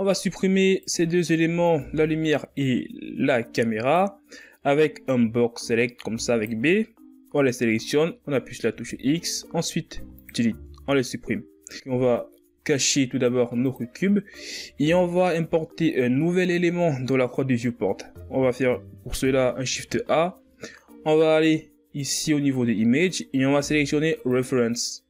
On va supprimer ces deux éléments, la lumière et la caméra, avec un box select comme ça avec B. On les sélectionne, on appuie sur la touche X, ensuite delete, on les supprime. On va cacher tout d'abord notre cube et on va importer un nouvel élément dans la croix du viewport. On va faire pour cela un Shift A. On va aller ici au niveau de Image et on va sélectionner Reference.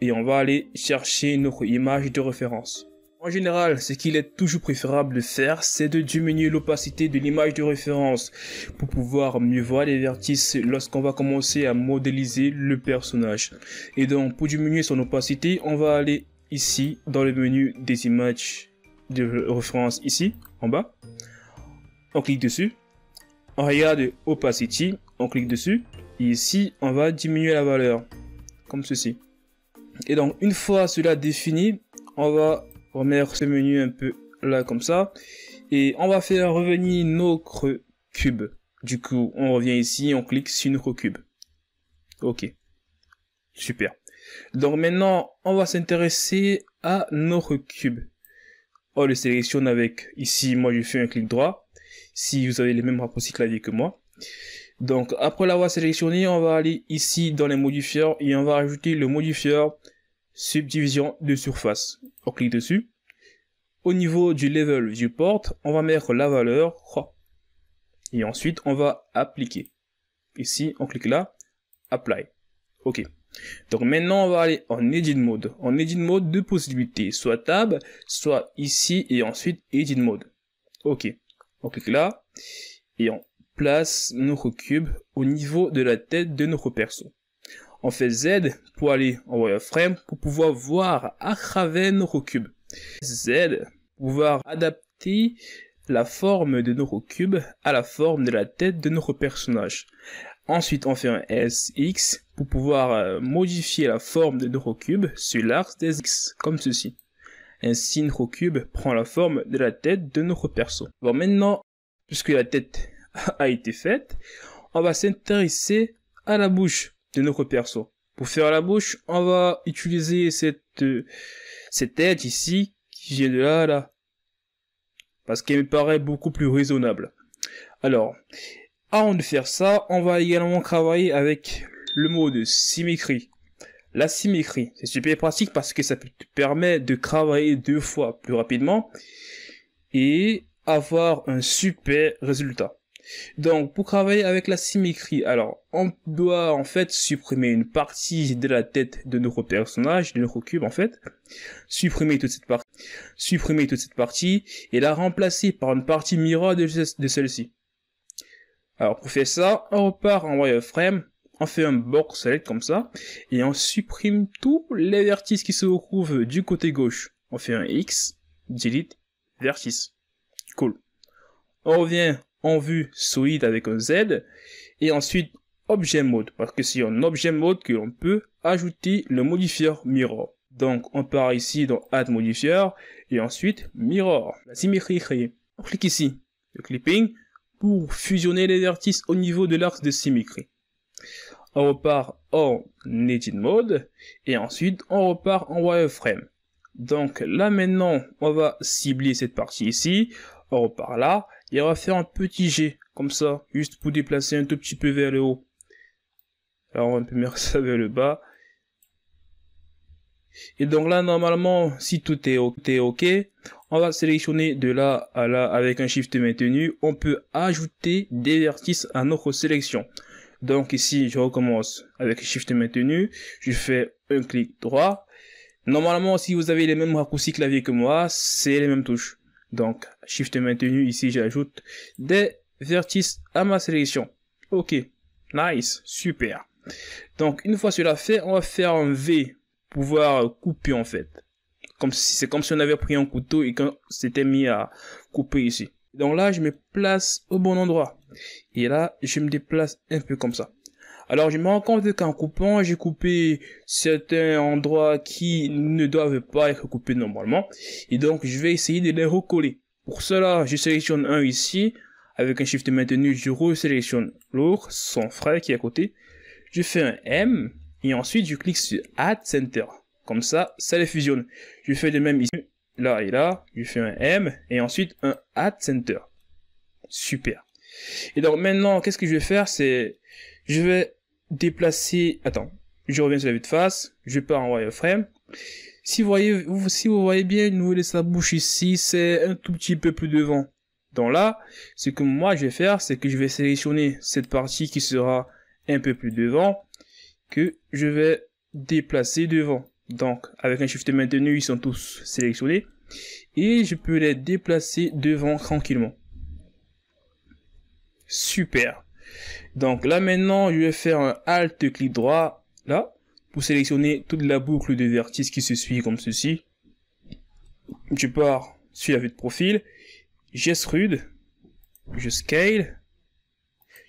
Et on va aller chercher notre image de référence. En général, ce qu'il est toujours préférable de faire, c'est de diminuer l'opacité de l'image de référence pour pouvoir mieux voir les vertices lorsqu'on va commencer à modéliser le personnage. Et donc, pour diminuer son opacité, on va aller ici dans le menu des images de référence ici en bas. On clique dessus. On regarde opacity, on clique dessus. Et ici, on va diminuer la valeur comme ceci. Et donc, une fois cela défini, on va remettre ce menu un peu là comme ça. Et on va faire revenir notre cube. Du coup, on revient ici, on clique sur notre cube. Ok. Super. Donc maintenant, on va s'intéresser à notre cube. On le sélectionne avec, ici, moi je fais un clic droit. Si vous avez les mêmes raccourcis clavier que moi. Donc après l'avoir sélectionné, on va aller ici dans les modifieurs et on va ajouter le modifieur subdivision de surface. On clique dessus. Au niveau du level viewport, on va mettre la valeur 3. Et ensuite, on va appliquer. Ici, on clique là, apply. OK. Donc maintenant, on va aller en edit mode. En edit mode, deux possibilités, soit tab, soit ici et ensuite edit mode. OK. On clique là et on place notre cube au niveau de la tête de notre perso on fait Z pour aller en wireframe pour pouvoir voir à travers nos cube. Z pour pouvoir adapter la forme de nos cube à la forme de la tête de notre personnage. Ensuite, on fait un SX pour pouvoir euh, modifier la forme de nos cube sur l'axe des X, comme ceci. Ainsi, notre cube prend la forme de la tête de notre perso. Bon, maintenant, puisque la tête a été faite, on va s'intéresser à la bouche de notre perso. Pour faire la bouche, on va utiliser cette, euh, cette tête ici, qui vient de là, là. Parce qu'elle me paraît beaucoup plus raisonnable. Alors, avant de faire ça, on va également travailler avec le mot de symétrie. La symétrie, c'est super pratique parce que ça te permet de travailler deux fois plus rapidement et avoir un super résultat. Donc, pour travailler avec la symétrie, alors, on doit en fait supprimer une partie de la tête de notre personnage, de notre cube en fait, supprimer toute cette partie, supprimer toute cette partie, et la remplacer par une partie miroir de, celle-ci. Alors, pour faire ça, on repart en wireframe, on fait un box select comme ça, et on supprime tous les vertices qui se retrouvent du côté gauche. On fait un X, delete, vertice. Cool. On revient en vue solide avec un Z, et ensuite objet mode, parce que c'est en objet mode que l'on peut ajouter le modifier mirror. Donc on part ici dans Add Modifier, et ensuite Mirror, la symétrie créée. On clique ici, le clipping, pour fusionner les vertices au niveau de l'axe de symétrie. On repart en Edit Mode, et ensuite on repart en Wireframe. Donc là maintenant, on va cibler cette partie ici, on repart là, et on va faire un petit G, comme ça, juste pour déplacer un tout petit peu vers le haut. Alors on peut mettre ça vers le bas. Et donc là, normalement, si tout est OK on va sélectionner de là à là avec un shift maintenu. On peut ajouter des vertices à notre sélection. Donc ici, je recommence avec shift maintenu. Je fais un clic droit. Normalement, si vous avez les mêmes raccourcis clavier que moi, c'est les mêmes touches. Donc, shift maintenu ici, j'ajoute des vertices à ma sélection. Ok, nice, super. Donc, une fois cela fait, on va faire un V pour pouvoir couper en fait. Comme si, c'est comme si on avait pris un couteau et qu'on s'était mis à couper ici. Donc là, je me place au bon endroit. Et là, je me déplace un peu comme ça. Alors je me rends compte qu'en coupant, j'ai coupé certains endroits qui ne doivent pas être coupés normalement. Et donc je vais essayer de les recoller. Pour cela, je sélectionne un ici. Avec un shift maintenu, je resélectionne l'autre, son frère qui est à côté. Je fais un M et ensuite je clique sur Add Center. Comme ça, ça les fusionne. Je fais le même ici, là et là. Je fais un M et ensuite un Add Center. Super. Et donc maintenant, qu'est-ce que je vais faire C'est je vais déplacer, attends, je reviens sur la vue de face, je pars en wireframe. Si vous voyez, si vous voyez bien, nous nouvelle sa bouche ici, c'est un tout petit peu plus devant. Donc là, ce que moi je vais faire, c'est que je vais sélectionner cette partie qui sera un peu plus devant, que je vais déplacer devant. Donc, avec un shift maintenu, ils sont tous sélectionnés. Et je peux les déplacer devant tranquillement. Super. Donc là maintenant, je vais faire un Alt clic droit là pour sélectionner toute la boucle de vertice qui se suit comme ceci. Je pars sur la vue de profil, j'extrude, je scale,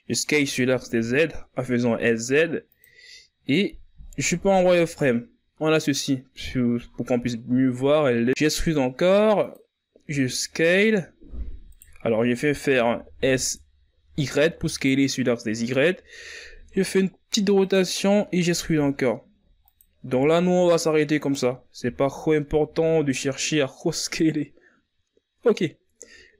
je scale sur l'axe des Z en faisant SZ et je peux envoyer au frame. On a ceci pour qu'on puisse mieux voir. J'extrude encore, je scale. Alors je vais faire un S y pour scaler sur des Y. Je fais une petite rotation et j'extrude encore. Donc là, nous, on va s'arrêter comme ça. C'est pas trop important de chercher à scaler Ok.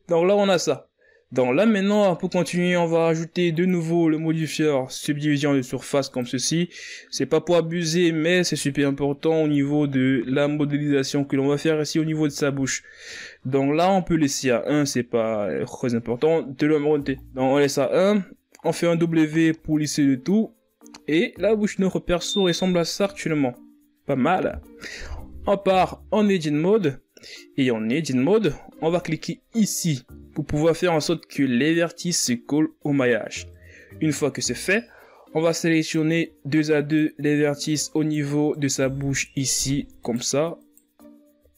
Donc là, on a ça. Donc là maintenant, pour continuer, on va ajouter de nouveau le modifier subdivision de surface comme ceci. C'est pas pour abuser, mais c'est super important au niveau de la modélisation que l'on va faire ici au niveau de sa bouche. Donc là, on peut laisser à 1, c'est pas très important, de le monter. Donc on laisse à 1, on fait un W pour lisser le tout. Et la bouche de notre perso ressemble à ça actuellement. Pas mal. On part en Edit Mode. Et en Edit Mode, on va cliquer ici pour pouvoir faire en sorte que les vertices se collent au maillage. Une fois que c'est fait, on va sélectionner deux à deux les vertices au niveau de sa bouche ici, comme ça,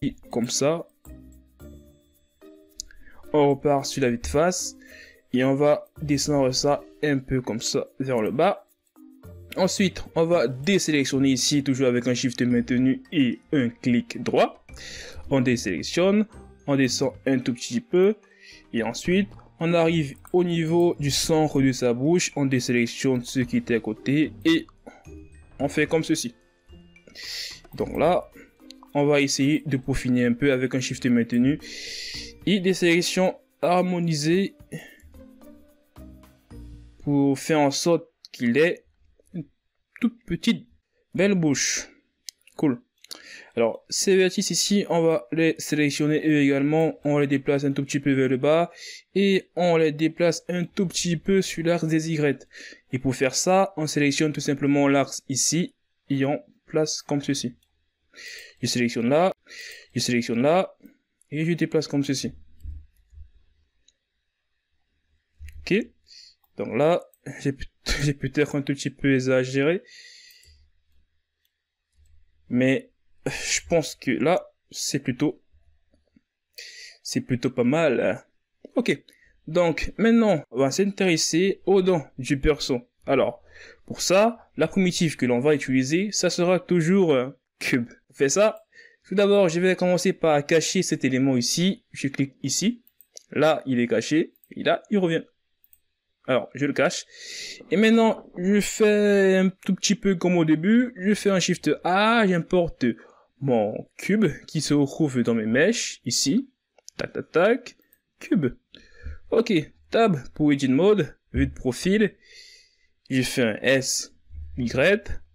et comme ça. On repart sur la vue de face et on va descendre ça un peu comme ça vers le bas. Ensuite, on va désélectionner ici, toujours avec un shift maintenu et un clic droit. On désélectionne, on descend un tout petit peu et ensuite, on arrive au niveau du centre de sa bouche, on désélectionne ce qui était à côté et on fait comme ceci. Donc là, on va essayer de peaufiner un peu avec un shift maintenu. Et des sélections harmonisées pour faire en sorte qu'il ait une toute petite belle bouche. Cool. Alors, e ces vertices ici, on va les sélectionner eux également. On les déplace un tout petit peu vers le bas. Et on les déplace un tout petit peu sur l'axe des Y. Et pour faire ça, on sélectionne tout simplement l'axe ici. Et on place comme ceci. Je sélectionne là. Je sélectionne là. Et je déplace comme ceci. Ok. Donc là, j'ai peut-être un tout petit peu exagéré. Mais je pense que là, c'est plutôt, c'est plutôt pas mal. Ok. Donc, maintenant, on va s'intéresser au dents du perso. Alors, pour ça, la primitive que l'on va utiliser, ça sera toujours euh, cube. On fait ça. Tout d'abord, je vais commencer par cacher cet élément ici. Je clique ici. Là, il est caché. Et là, il revient. Alors, je le cache. Et maintenant, je fais un tout petit peu comme au début. Je fais un Shift A, j'importe mon cube qui se retrouve dans mes mèches, ici. Tac, tac, tac. Cube. Ok, tab pour Edit Mode, vue de profil. J'ai fait un S, Y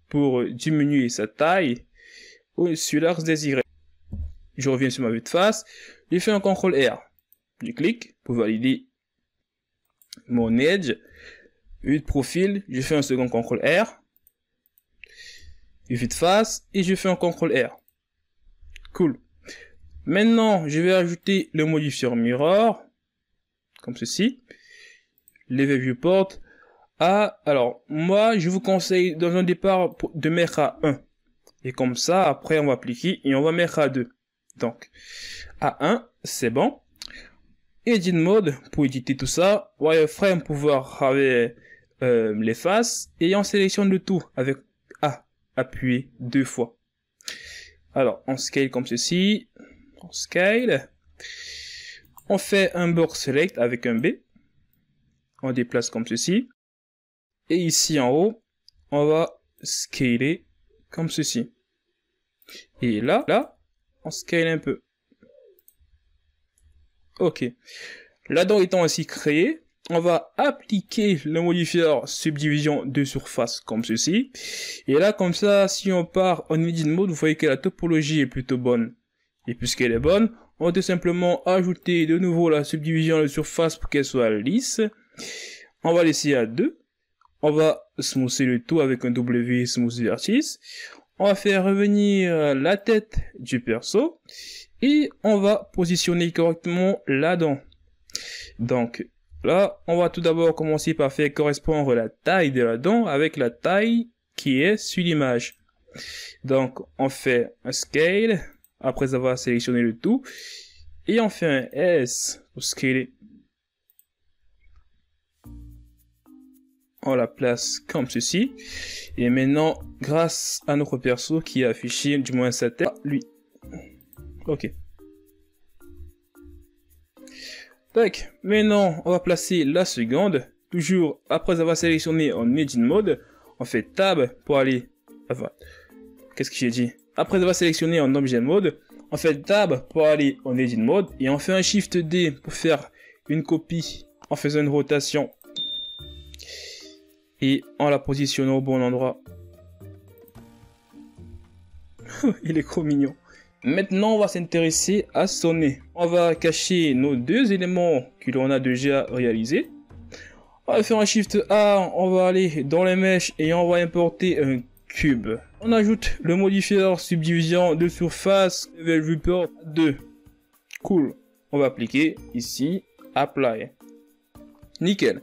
pour diminuer sa taille sur l'axe désiré Je reviens sur ma vue de face. J'ai fait un CTRL R. Je clique pour valider mon Edge. Vue de profil, je fais un second CTRL R. Vue de face et je fais un CTRL R. Cool. Maintenant, je vais ajouter le modifier mirror, comme ceci, level viewport à, alors, moi, je vous conseille dans un départ de mettre à 1. Et comme ça, après, on va appliquer et on va mettre à 2. Donc, à 1, c'est bon. Edit mode, pour éditer tout ça, wireframe pour voir avec euh, les faces, et on sélectionne le tout avec A, appuyé deux fois. Alors, on scale comme ceci. On scale. On fait un bord select avec un B. On déplace comme ceci. Et ici en haut, on va scaler comme ceci. Et là, là, on scale un peu. Ok. La étant ainsi créé, on va appliquer le modificateur subdivision de surface comme ceci. Et là, comme ça, si on part en edit mode, vous voyez que la topologie est plutôt bonne. Et puisqu'elle est bonne, on tout simplement ajouter de nouveau la subdivision de surface pour qu'elle soit lisse. On va laisser à 2. On va smoother le tout avec un W smooth VR6 On va faire revenir la tête du perso. Et on va positionner correctement la dent. Donc, Là, on va tout d'abord commencer par faire correspondre la taille de la dent avec la taille qui est sur l'image. Donc, on fait un scale après avoir sélectionné le tout et on fait un S pour scaler. On la place comme ceci. Et maintenant, grâce à notre perso qui a affiché du moins sa tête, lui. Ok. Tac, maintenant on va placer la seconde. Toujours après avoir sélectionné en Edit Mode, on fait Tab pour aller... Enfin, qu'est-ce que j'ai dit Après avoir sélectionné en Objet Mode, on fait Tab pour aller en Edit Mode et on fait un Shift D pour faire une copie en faisant une rotation et en la positionnant au bon endroit. Il est trop mignon. Maintenant, on va s'intéresser à sonner. On va cacher nos deux éléments que l'on a déjà réalisés. On va faire un Shift A, on va aller dans les mèches et on va importer un cube. On ajoute le modifier subdivision de surface level viewport 2. Cool. On va appliquer ici Apply. Nickel.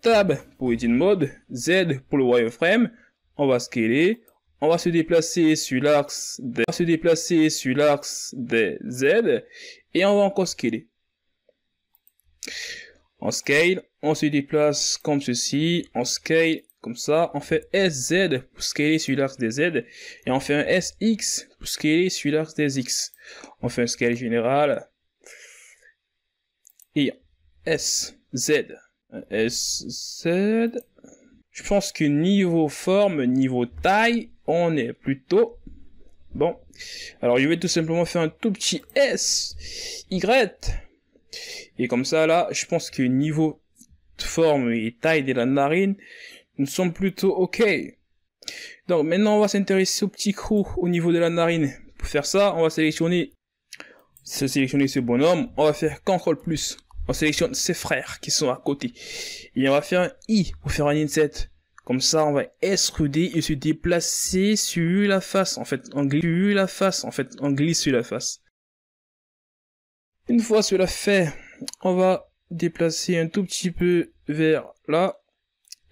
Tab pour Edit Mode, Z pour le wireframe. On va scaler, on va se déplacer sur l'axe des, se déplacer sur l'axe Z et on va encore scaler. On scale, on se déplace comme ceci, on scale comme ça, on fait SZ pour scaler sur l'axe des Z et on fait un SX pour scaler sur l'axe des X. On fait un scale général et SZ. SZ, je pense que niveau forme, niveau taille, on est plutôt bon. Alors je vais tout simplement faire un tout petit S, Y. Et comme ça là, je pense que niveau forme et taille de la narine, nous sommes plutôt ok. Donc maintenant on va s'intéresser au petit crew au niveau de la narine. Pour faire ça, on va sélectionner, sélectionner ce bonhomme, on va faire CTRL plus on sélectionne ses frères qui sont à côté. Et on va faire un I pour faire un inset. Comme ça, on va escruder et se déplacer sur la face, en fait, on glisse sur la face, en fait, on glisse sur la face. Une fois cela fait, on va déplacer un tout petit peu vers là,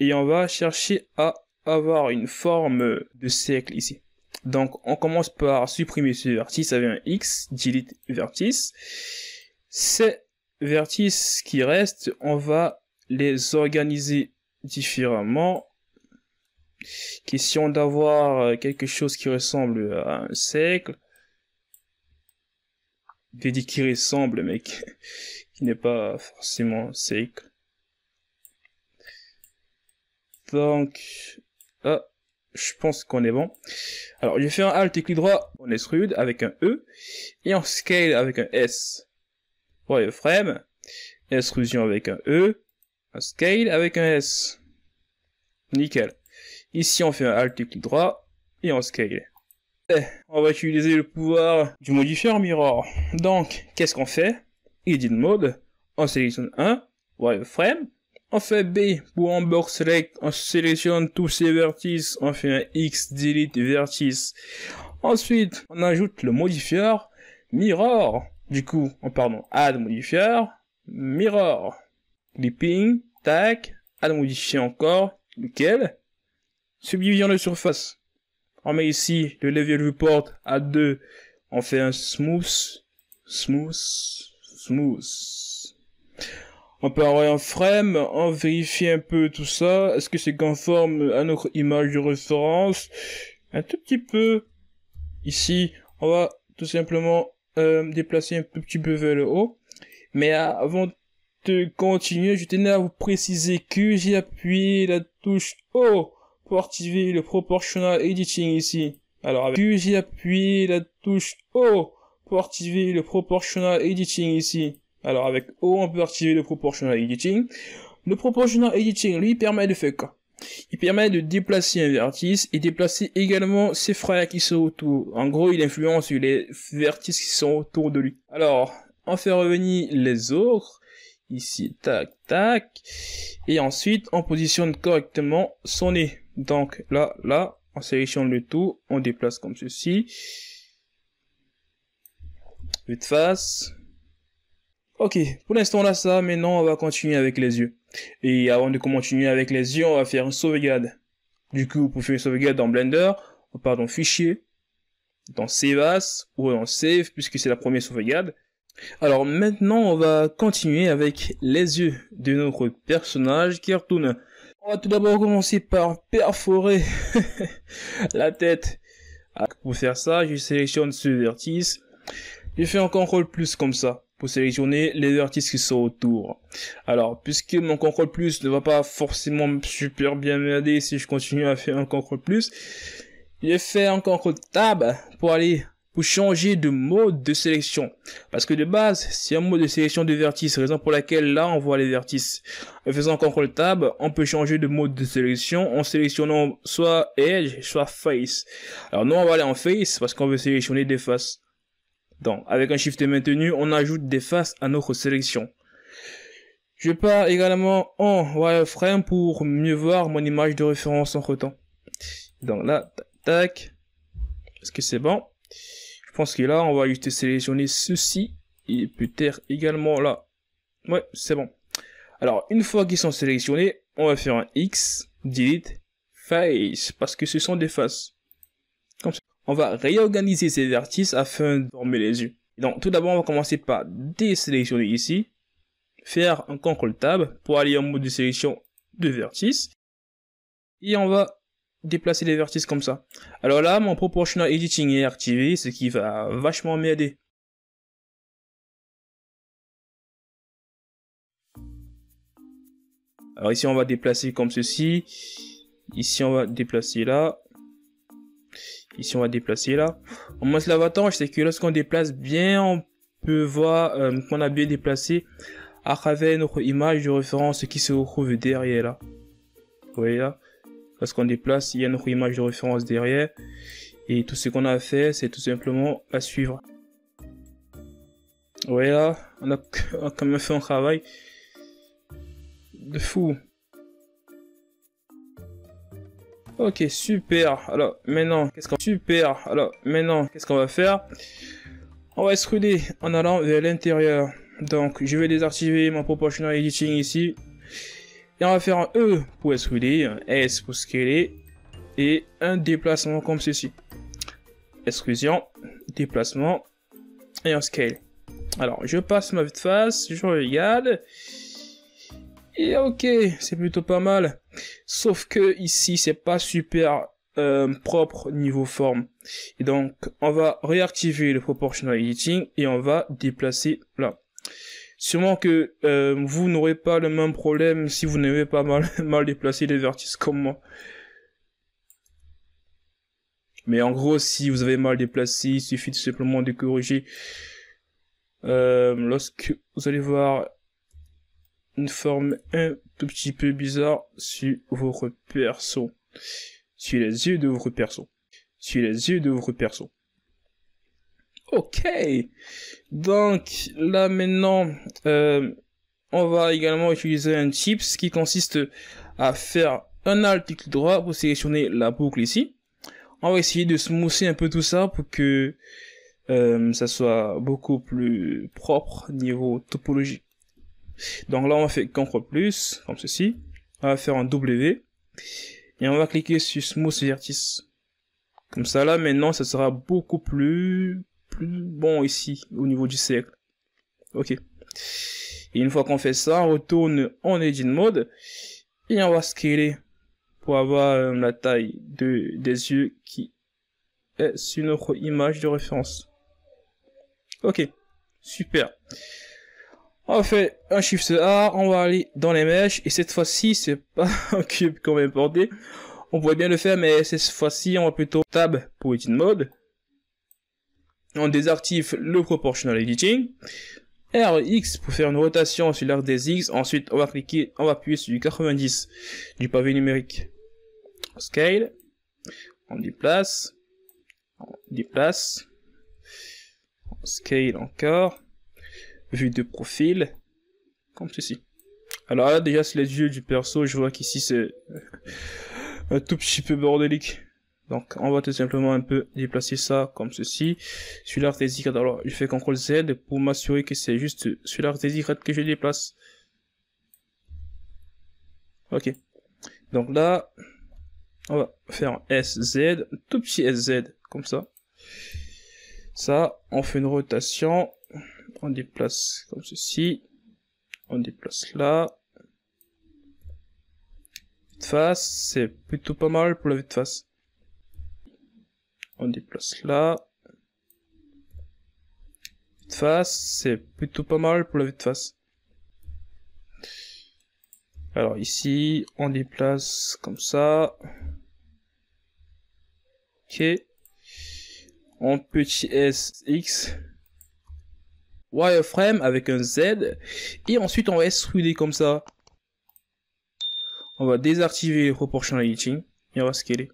et on va chercher à avoir une forme de cercle ici. Donc, on commence par supprimer ce vertice avec un X, delete vertice. C'est Vertice qui reste, on va les organiser différemment. Question d'avoir euh, quelque chose qui ressemble à un cercle. J'ai dit qui ressemble, mais qui, n'est pas forcément un cercle. Donc, euh, je pense qu'on est bon. Alors, je fais un Alt et clic droit, on est rude avec un E, et on scale avec un S. Wireframe, extrusion avec un E, scale avec un S. Nickel. Ici, on fait un alt clic droit et on scale. Eh, on va utiliser le pouvoir du modifier mirror. Donc, qu'est-ce qu'on fait Edit mode, on sélectionne un wireframe, on fait B pour un box select, on sélectionne tous ces vertices, on fait un X delete vertice. Ensuite, on ajoute le modifier mirror. Du coup, on pardon, add modifier, mirror, clipping, tac, add modifier encore, lequel? Subdivision de surface. On met ici le level viewport à 2. On fait un smooth, smooth, smooth. On peut envoyer un frame, on vérifie un peu tout ça. Est-ce que c'est conforme à notre image de référence Un tout petit peu. Ici, on va tout simplement euh, déplacer un petit peu vers le haut. Mais avant de continuer, je tenais à vous préciser que j'ai appuyé la touche O pour activer le proportional editing ici. Alors avec j'ai la touche O pour activer le proportional editing ici. Alors avec O, on peut activer le proportional editing. Le proportional editing, lui, permet de faire quoi il permet de déplacer un vertice et déplacer également ses frères qui sont autour. En gros, il influence les vertices qui sont autour de lui. Alors, on fait revenir les autres. Ici, tac, tac. Et ensuite, on positionne correctement son nez. Donc là, là, on sélectionne le tout, on déplace comme ceci. Vue de face. Ok, pour l'instant on a ça, maintenant on va continuer avec les yeux. Et avant de continuer avec les yeux, on va faire une sauvegarde. Du coup, pour faire une sauvegarde dans Blender, on part dans Fichier, dans Save ou dans Save, puisque c'est la première sauvegarde. Alors maintenant, on va continuer avec les yeux de notre personnage qui retourne. On va tout d'abord commencer par perforer la tête. Ah, pour faire ça, je sélectionne ce vertice. Je fais un contrôle plus comme ça pour sélectionner les vertices qui sont autour. Alors, puisque mon contrôle plus ne va pas forcément super bien m'aider si je continue à faire un ctrl plus, j'ai fait un ctrl tab pour aller pour changer de mode de sélection. Parce que de base, c'est un mode de sélection de vertices, raison pour laquelle là, on voit les vertices. En faisant CTRL TAB, on peut changer de mode de sélection en sélectionnant soit Edge, soit Face. Alors nous, on va aller en Face parce qu'on veut sélectionner des faces. Donc, avec un shift maintenu, on ajoute des faces à notre sélection. Je pars également en wireframe pour mieux voir mon image de référence en temps. Donc là, tac, tac. Est-ce que c'est bon Je pense que là, on va juste sélectionner ceci. Et peut-être également là. Ouais, c'est bon. Alors, une fois qu'ils sont sélectionnés, on va faire un X, delete, face, parce que ce sont des faces. On va réorganiser ces vertices afin de les yeux Donc tout d'abord, on va commencer par désélectionner ici, faire un CTRL Tab pour aller en mode de sélection de vertices. Et on va déplacer les vertices comme ça. Alors là, mon proportional editing est activé, ce qui va vachement m'aider. Alors ici, on va déplacer comme ceci. Ici, on va déplacer là. Ici, on va déplacer là. cela va attendre, c'est que lorsqu'on déplace bien, on peut voir euh, qu'on a bien déplacé à travers notre image de référence qui se retrouve derrière là. Vous voyez là Lorsqu'on déplace, il y a notre image de référence derrière. Et tout ce qu'on a fait, c'est tout simplement à suivre. Vous voyez là On a quand même fait un travail de fou. Ok, super. Alors, maintenant, qu'est-ce qu'on... Super. Alors, maintenant, qu'est-ce qu'on va faire On va escruder en allant vers l'intérieur. Donc, je vais désactiver mon proportional editing ici. Et on va faire un E pour escruder, un S pour scaler et un déplacement comme ceci. Exclusion, déplacement et un scale. Alors, je passe ma vue de face, je regarde. Et ok, c'est plutôt pas mal. Sauf que ici, c'est pas super euh, propre niveau forme. Et donc, on va réactiver le proportional editing et on va déplacer là. Sûrement que euh, vous n'aurez pas le même problème si vous n'avez pas mal, mal déplacé les vertices comme moi. Mais en gros, si vous avez mal déplacé, il suffit tout simplement de corriger. Euh, lorsque vous allez voir une forme un tout petit peu bizarre sur vos perso. Sur les yeux de vos perso. Sur les yeux de vos perso. Ok. Donc là maintenant, euh, on va également utiliser un tips qui consiste à faire un alt clic droit pour sélectionner la boucle ici. On va essayer de smousser un peu tout ça pour que euh, ça soit beaucoup plus propre niveau topologique donc là, on va faire CTRL plus, comme ceci. On va faire un W. Et on va cliquer sur Smooth Vertice. Comme ça, là, maintenant, ça sera beaucoup plus, plus bon ici, au niveau du cercle. Ok. Et une fois qu'on fait ça, on retourne en Edit Mode. Et on va scaler pour avoir euh, la taille de, des yeux qui est sur notre image de référence. Ok, super. On fait un shift A, on va aller dans les mèches, et cette fois-ci, c'est pas un cube qu'on va importer. On pourrait bien le faire, mais cette fois-ci, on va plutôt tab pour edit mode. On désactive le proportional editing. RX pour faire une rotation sur l'axe des X. Ensuite, on va cliquer, on va appuyer sur 90 du pavé numérique. Scale. On déplace. On déplace. On scale encore vue de profil, comme ceci. Alors là, déjà, c'est les yeux du perso, je vois qu'ici, c'est euh, un tout petit peu bordélique. Donc, on va tout simplement un peu déplacer ça comme ceci. Sur l'artésique, alors, je fais CTRL Z pour m'assurer que c'est juste sur l'artésique que je déplace. Ok. Donc là, on va faire un SZ, tout petit SZ, comme ça. Ça, on fait une rotation on déplace comme ceci, on déplace là. face, c'est plutôt pas mal pour la vue de face. On déplace là. vite face, c'est plutôt pas mal pour la vue de face. Alors ici, on déplace comme ça. Ok. En petit s, x wireframe avec un Z. Et ensuite, on va extruder comme ça. On va désactiver Proportionality. Et on va scaler.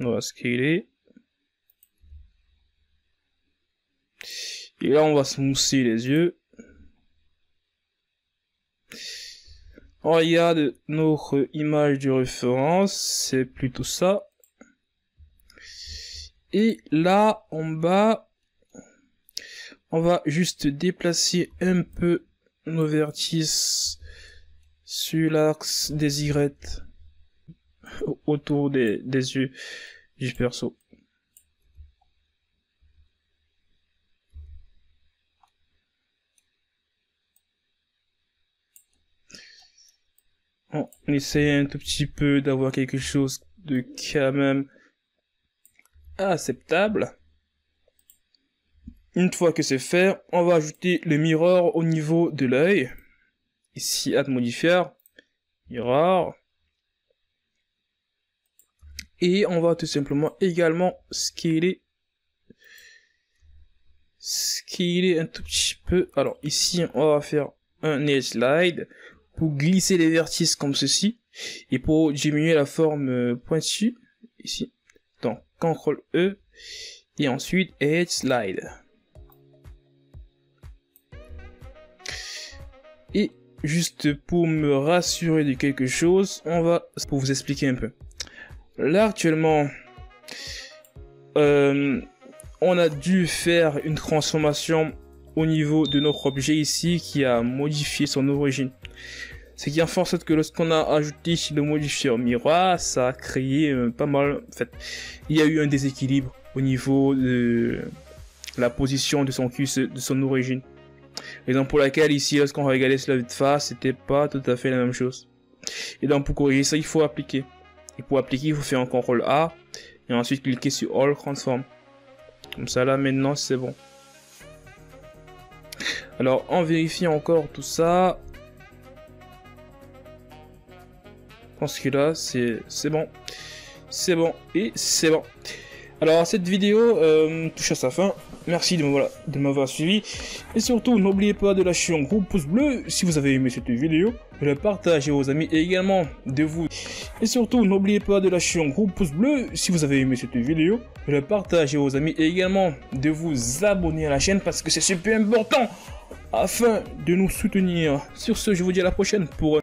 On va scaler. Et là, on va se mousser les yeux. On regarde notre image de référence. C'est plutôt ça. Et là, en bas, on va juste déplacer un peu nos vertices sur l'axe des Y autour des, yeux du perso. On essaie un tout petit peu d'avoir quelque chose de quand même acceptable. Une fois que c'est fait, on va ajouter le mirror au niveau de l'œil. Ici, Add Modifier, Mirror. Et on va tout simplement également scaler. Scaler un tout petit peu. Alors ici, on va faire un edge slide pour glisser les vertices comme ceci. Et pour diminuer la forme euh, pointue, ici, CTRL E et ensuite Edge Slide. Et juste pour me rassurer de quelque chose, on va pour vous expliquer un peu. Là actuellement, euh, on a dû faire une transformation au niveau de notre objet ici qui a modifié son origine. Ce qui est en que lorsqu'on a ajouté le modifier miroir, ça a créé euh, pas mal. En fait, il y a eu un déséquilibre au niveau de la position de son cul, de son origine. Et donc pour laquelle ici, lorsqu'on regardait cela de face, c'était pas tout à fait la même chose. Et donc pour corriger ça, il faut appliquer. Et pour appliquer, il faut faire un CTRL A et ensuite cliquer sur All Transform. Comme ça là maintenant c'est bon. Alors en vérifiant encore tout ça, pense que là, c'est bon. C'est bon, et c'est bon. Alors, cette vidéo euh, touche à sa fin. Merci de m'avoir suivi. Et surtout, n'oubliez pas de lâcher un gros pouce bleu si vous avez aimé cette vidéo, le la partager aux amis et également de vous. Et surtout, n'oubliez pas de lâcher un gros pouce bleu si vous avez aimé cette vidéo, le la partager aux amis et également de vous abonner à la chaîne parce que c'est super important afin de nous soutenir. Sur ce, je vous dis à la prochaine pour...